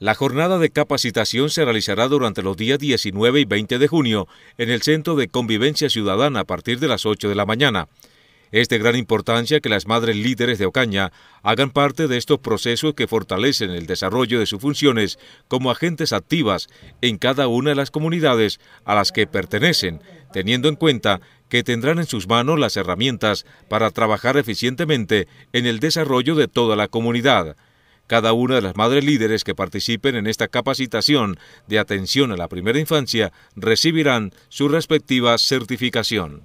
La jornada de capacitación se realizará durante los días 19 y 20 de junio en el Centro de Convivencia Ciudadana a partir de las 8 de la mañana. Es de gran importancia que las madres líderes de Ocaña hagan parte de estos procesos que fortalecen el desarrollo de sus funciones como agentes activas en cada una de las comunidades a las que pertenecen, teniendo en cuenta que tendrán en sus manos las herramientas para trabajar eficientemente en el desarrollo de toda la comunidad. Cada una de las madres líderes que participen en esta capacitación de atención a la primera infancia recibirán su respectiva certificación.